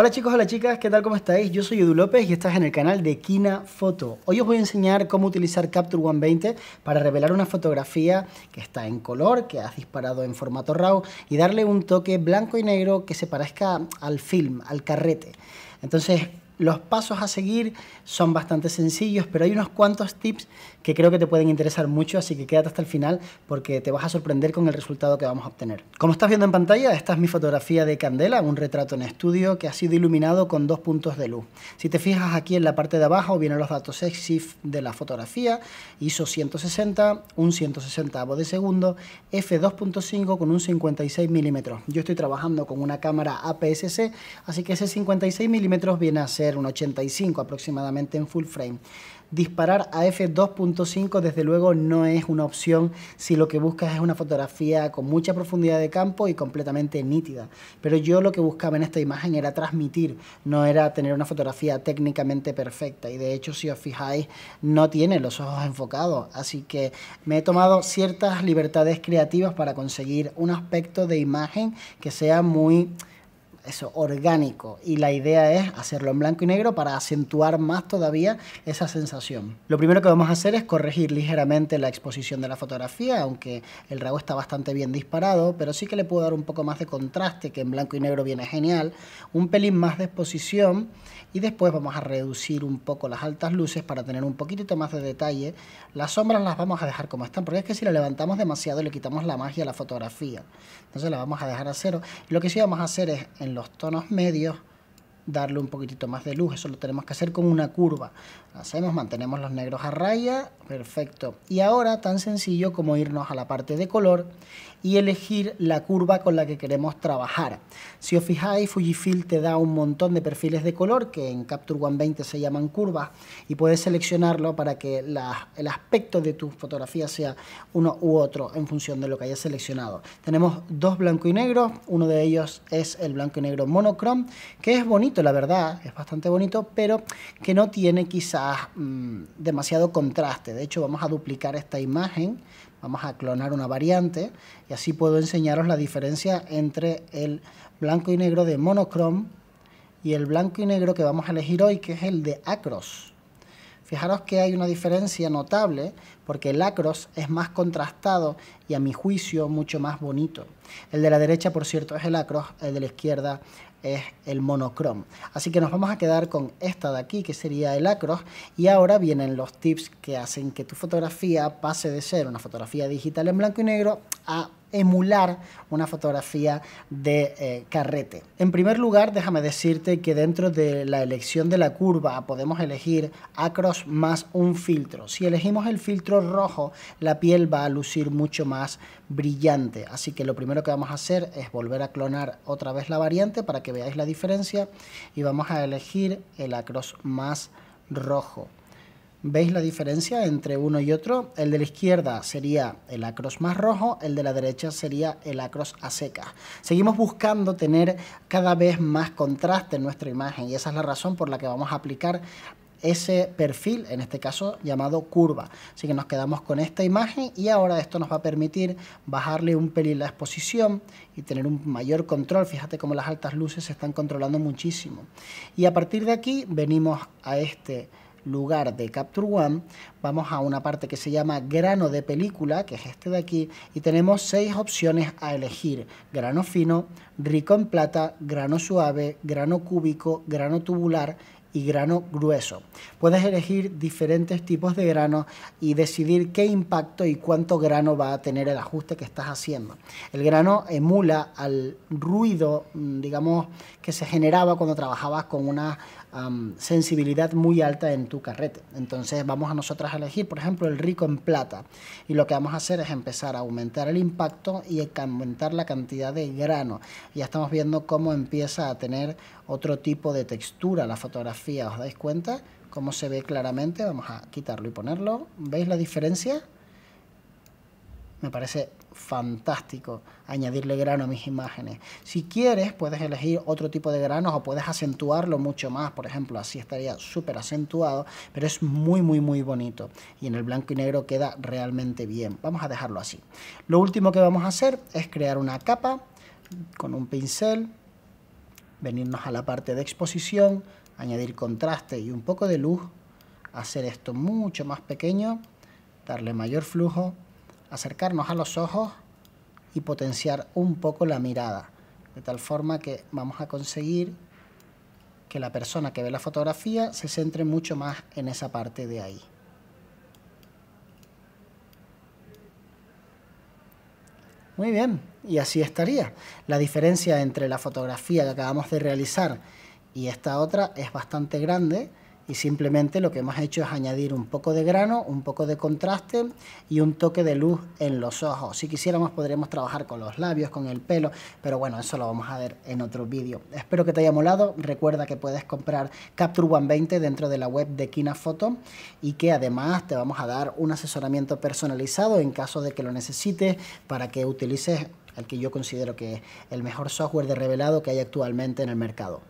Hola chicos, hola chicas, ¿qué tal? ¿Cómo estáis? Yo soy Edu López y estás en el canal de Kina Foto. Hoy os voy a enseñar cómo utilizar Capture One 20 para revelar una fotografía que está en color, que has disparado en formato RAW y darle un toque blanco y negro que se parezca al film, al carrete. Entonces, los pasos a seguir son bastante sencillos, pero hay unos cuantos tips que creo que te pueden interesar mucho, así que quédate hasta el final porque te vas a sorprender con el resultado que vamos a obtener. Como estás viendo en pantalla, esta es mi fotografía de Candela, un retrato en estudio que ha sido iluminado con dos puntos de luz. Si te fijas aquí en la parte de abajo vienen los datos EXIF de la fotografía, ISO 160, un 160 de segundo, f2.5 con un 56 milímetros. Yo estoy trabajando con una cámara APS-C, así que ese 56 milímetros viene a ser un 85 aproximadamente en full frame. Disparar a f2.5 desde luego no es una opción si lo que buscas es una fotografía con mucha profundidad de campo y completamente nítida. Pero yo lo que buscaba en esta imagen era transmitir, no era tener una fotografía técnicamente perfecta. Y de hecho, si os fijáis, no tiene los ojos enfocados. Así que me he tomado ciertas libertades creativas para conseguir un aspecto de imagen que sea muy eso, orgánico. Y la idea es hacerlo en blanco y negro para acentuar más todavía esa sensación. Lo primero que vamos a hacer es corregir ligeramente la exposición de la fotografía, aunque el rabo está bastante bien disparado, pero sí que le puedo dar un poco más de contraste, que en blanco y negro viene genial, un pelín más de exposición y después vamos a reducir un poco las altas luces para tener un poquitito más de detalle. Las sombras las vamos a dejar como están, porque es que si la levantamos demasiado le quitamos la magia a la fotografía. Entonces la vamos a dejar a cero. lo que sí vamos a hacer es en los los tonos medios darle un poquitito más de luz. Eso lo tenemos que hacer con una curva. Hacemos, mantenemos los negros a raya, perfecto. Y ahora tan sencillo como irnos a la parte de color y elegir la curva con la que queremos trabajar. Si os fijáis, Fujifilm te da un montón de perfiles de color que en Capture One 20 se llaman curvas y puedes seleccionarlo para que el aspecto de tu fotografía sea uno u otro en función de lo que hayas seleccionado. Tenemos dos blanco y negro, uno de ellos es el blanco y negro monochrome, que es bonito la verdad, es bastante bonito, pero que no tiene quizás mm, demasiado contraste. De hecho, vamos a duplicar esta imagen, vamos a clonar una variante y así puedo enseñaros la diferencia entre el blanco y negro de monocrom y el blanco y negro que vamos a elegir hoy, que es el de Acros. Fijaros que hay una diferencia notable porque el Acros es más contrastado y a mi juicio mucho más bonito. El de la derecha, por cierto, es el Acros, el de la izquierda es el monocrom. Así que nos vamos a quedar con esta de aquí, que sería el acros, y ahora vienen los tips que hacen que tu fotografía pase de ser una fotografía digital en blanco y negro a emular una fotografía de eh, carrete. En primer lugar, déjame decirte que dentro de la elección de la curva podemos elegir acros más un filtro. Si elegimos el filtro rojo, la piel va a lucir mucho más brillante. Así que lo primero que vamos a hacer es volver a clonar otra vez la variante para que veáis la diferencia y vamos a elegir el acros más rojo. ¿Veis la diferencia entre uno y otro? El de la izquierda sería el acros más rojo, el de la derecha sería el acros a seca. Seguimos buscando tener cada vez más contraste en nuestra imagen y esa es la razón por la que vamos a aplicar ese perfil, en este caso llamado curva. Así que nos quedamos con esta imagen y ahora esto nos va a permitir bajarle un pelín la exposición y tener un mayor control. Fíjate cómo las altas luces se están controlando muchísimo. Y a partir de aquí venimos a este lugar de Capture One, vamos a una parte que se llama grano de película, que es este de aquí, y tenemos seis opciones a elegir. Grano fino, rico en plata, grano suave, grano cúbico, grano tubular y grano grueso. Puedes elegir diferentes tipos de grano y decidir qué impacto y cuánto grano va a tener el ajuste que estás haciendo. El grano emula al ruido, mm, digamos, que se generaba cuando trabajabas con una sensibilidad muy alta en tu carrete. Entonces vamos a nosotras a elegir, por ejemplo, el rico en plata. Y lo que vamos a hacer es empezar a aumentar el impacto y aumentar la cantidad de grano. Ya estamos viendo cómo empieza a tener otro tipo de textura la fotografía. ¿Os dais cuenta? Cómo se ve claramente. Vamos a quitarlo y ponerlo. ¿Veis la diferencia? Me parece fantástico añadirle grano a mis imágenes. Si quieres, puedes elegir otro tipo de granos o puedes acentuarlo mucho más. Por ejemplo, así estaría súper acentuado, pero es muy, muy, muy bonito. Y en el blanco y negro queda realmente bien. Vamos a dejarlo así. Lo último que vamos a hacer es crear una capa con un pincel, venirnos a la parte de exposición, añadir contraste y un poco de luz, hacer esto mucho más pequeño, darle mayor flujo acercarnos a los ojos y potenciar un poco la mirada, de tal forma que vamos a conseguir que la persona que ve la fotografía se centre mucho más en esa parte de ahí. Muy bien, y así estaría. La diferencia entre la fotografía que acabamos de realizar y esta otra es bastante grande, y simplemente lo que hemos hecho es añadir un poco de grano, un poco de contraste y un toque de luz en los ojos. Si quisiéramos podríamos trabajar con los labios, con el pelo, pero bueno, eso lo vamos a ver en otro vídeo. Espero que te haya molado, recuerda que puedes comprar Capture One 20 dentro de la web de Photo y que además te vamos a dar un asesoramiento personalizado en caso de que lo necesites para que utilices el que yo considero que es el mejor software de revelado que hay actualmente en el mercado.